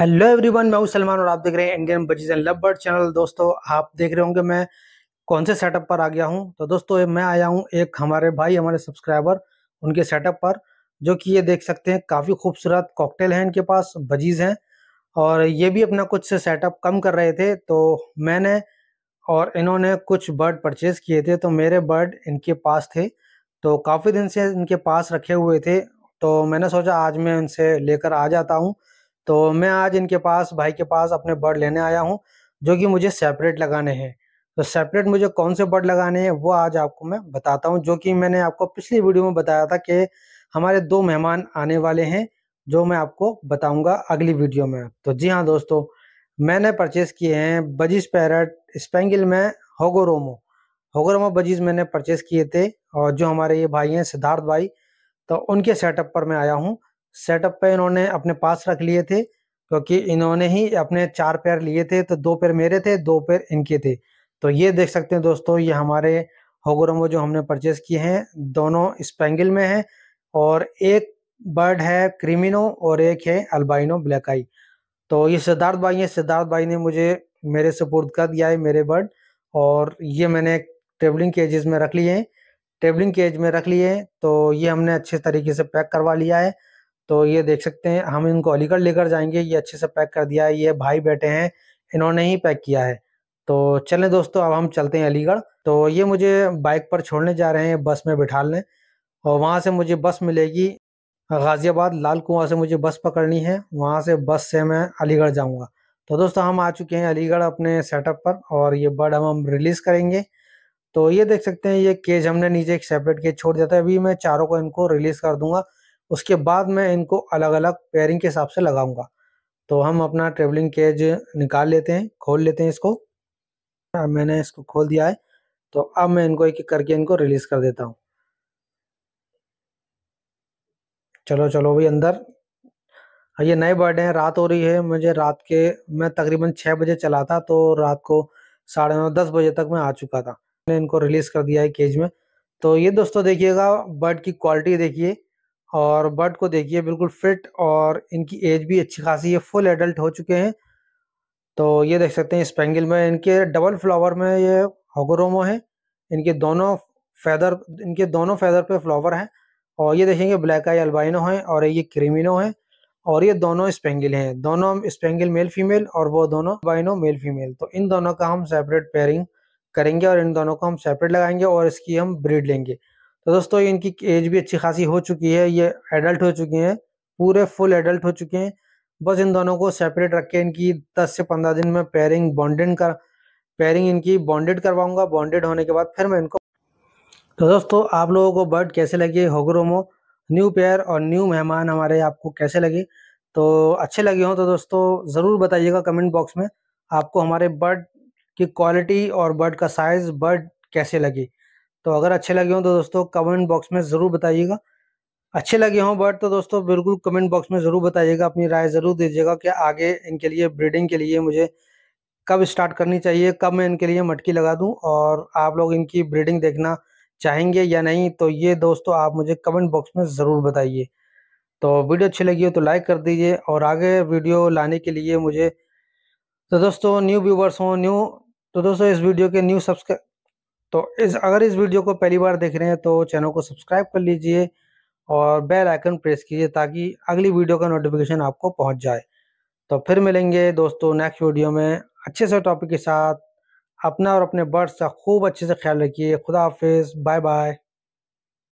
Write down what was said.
hello everyone मैं हूं सलमान और आप देख रहे हैं Indian budgies and love bird channel दोस्तों आप देख रहे होंगे मैं कौन से सेटअप पर आ गया हूं तो दोस्तों मैं आया हूं एक हमारे भाई हमारे सब्सक्राइबर उनके सेटअप पर जो कि ये देख सकते हैं काफ़ी खूबसूरत कॉकटेल हैं इनके पास बजीज हैं और ये भी अपना कुछ सेटअप कम कर रहे थे तो मैंने और इन्होंने कुछ बर्ड परचेज़ किए थे तो मेरे बर्ड इनके पास थे तो काफ़ी दिन से इनके पास रखे हुए थे तो मैंने सोचा आज मैं इनसे लेकर आ जाता हूँ तो मैं आज इनके पास भाई के पास अपने बर्ड लेने आया हूँ जो कि मुझे सेपरेट लगाने हैं तो सेपरेट मुझे कौन से बर्ड लगाने हैं वो आज आपको मैं बताता हूँ जो कि मैंने आपको पिछली वीडियो में बताया था कि हमारे दो मेहमान आने वाले हैं जो मैं आपको बताऊंगा अगली वीडियो में तो जी हाँ दोस्तों मैंने परचेस किए हैं बजीज पैरट स्पेंगल में होगोरोमो होगोरोमो बजीज मैंने परचेस किए थे और जो हमारे ये भाई हैं सिद्धार्थ भाई तो उनके सेटअप पर मैं आया हूँ सेटअप पे इन्होंने अपने पास रख लिए थे क्योंकि इन्होंने ही अपने चार पैर लिए थे तो दो पैर मेरे थे दो पैर इनके थे तो ये देख सकते हैं दोस्तों ये हमारे होगोरमो जो हमने परचेज किए हैं दोनों स्पेंगल में हैं और एक बर्ड है क्रिमिनो और एक है अल्बाइनो ब्लैक आई तो ये सिद्धार्थ भाई हैं सिद्धार्थ भाई ने मुझे मेरे सपोर्ट कर दिया है मेरे बर्ड और ये मैंने ट्रेवलिंग केजेस में रख लिए हैं ट्रेवलिंग केज में रख लिए तो ये हमने अच्छे तरीके से पैक करवा लिया है तो ये देख सकते हैं हम इनको अलीगढ़ लेकर जाएंगे ये अच्छे से पैक कर दिया है ये भाई बैठे हैं इन्होंने ही पैक किया है तो चलें दोस्तों अब हम चलते हैं अलीगढ़ तो ये मुझे बाइक पर छोड़ने जा रहे हैं बस में बिठा लें और वहाँ से मुझे बस मिलेगी गाज़ियाबाद लाल कुआँ से मुझे बस पकड़नी है वहाँ से बस से मैं अलीगढ़ जाऊँगा तो दोस्तों हम आ चुके हैं अलीगढ़ अपने सेटअप पर और ये बर्ड हम हम रिलीज़ करेंगे तो ये देख सकते हैं ये केज हमने नीचे एक सेपरेट केज छोड़ दिया था अभी मैं चारों को इनको रिलीज़ कर दूंगा उसके बाद मैं इनको अलग अलग पेयरिंग के हिसाब से लगाऊंगा तो हम अपना ट्रेवलिंग केज निकाल लेते हैं खोल लेते हैं इसको मैंने इसको खोल दिया है तो अब मैं इनको एक एक करके इनको रिलीज कर देता हूँ चलो चलो भाई अंदर ये नए बर्ड हैं रात हो रही है मुझे रात के मैं तकरीबन छः बजे चला था तो रात को साढ़े नौ दस बजे तक मैं आ चुका था मैंने इनको रिलीज़ कर दिया है केज में तो ये दोस्तों देखिएगा बर्ड की क्वालिटी देखिए और बर्ड को देखिए बिल्कुल फिट और इनकी एज भी अच्छी खासी है फुल एडल्ट हो चुके हैं तो ये देख सकते हैं स्पेंगल में इनके डबल फ्लावर में ये होगोरोमो है इनके दोनों फैदर इनके दोनों फैदर पे फ्लावर हैं और ये देखेंगे ब्लैक आई अल्बाइनो हैं और ये क्रीमिनो हैं और ये दोनों स्पेंगल हैं दोनों स्पेंगल मेल फीमेल और वो दोनों बाइनो मेल फीमेल तो इन दोनों का हम सेपरेट पेयरिंग करेंगे और इन दोनों को हम सेपरेट लगाएंगे और इसकी हम ब्रीड लेंगे तो दोस्तों इनकी एज भी अच्छी खासी हो चुकी है ये एडल्ट हो चुके हैं पूरे फुल एडल्ट हो चुके हैं बस इन दोनों को सेपरेट रख के इनकी 10 से 15 दिन में पेयरिंग बॉन्डेड कर पेयरिंग इनकी बॉन्डेड करवाऊंगा बॉन्डेड होने के बाद फिर मैं इनको तो दोस्तों आप लोगों को बर्ड कैसे लगे होग्रोमो न्यू पेयर और न्यू मेहमान हमारे आपको कैसे लगे तो अच्छे लगे हों तो दोस्तों ज़रूर बताइएगा कमेंट बॉक्स में आपको हमारे बर्ड की क्वालिटी और बर्ड का साइज़ बर्ड कैसे लगे तो अगर अच्छे लगे हों तो दोस्तों कमेंट बॉक्स में ज़रूर बताइएगा अच्छे लगे हों बर्ड तो दोस्तों बिल्कुल कमेंट बॉक्स में ज़रूर बताइएगा अपनी राय ज़रूर दीजिएगा कि आगे इनके लिए ब्रीडिंग के लिए मुझे कब स्टार्ट करनी चाहिए कब मैं इनके लिए मटकी लगा दूं और आप लोग इनकी ब्रीडिंग देखना चाहेंगे या नहीं तो ये दोस्तों आप मुझे कमेंट बॉक्स में ज़रूर बताइए तो वीडियो अच्छी लगी हो तो लाइक कर दीजिए और आगे वीडियो लाने के लिए मुझे तो दोस्तों न्यू व्यूवर्स हों न्यू तो दोस्तों इस वीडियो के न्यू सब्सक्राइब तो इस अगर इस वीडियो को पहली बार देख रहे हैं तो चैनल को सब्सक्राइब कर लीजिए और बेल आइकन प्रेस कीजिए ताकि अगली वीडियो का नोटिफिकेशन आपको पहुंच जाए तो फिर मिलेंगे दोस्तों नेक्स्ट वीडियो में अच्छे से टॉपिक के साथ अपना और अपने बर्ड्स का खूब अच्छे से ख्याल रखिए खुदा हाफिज़ बाय बाय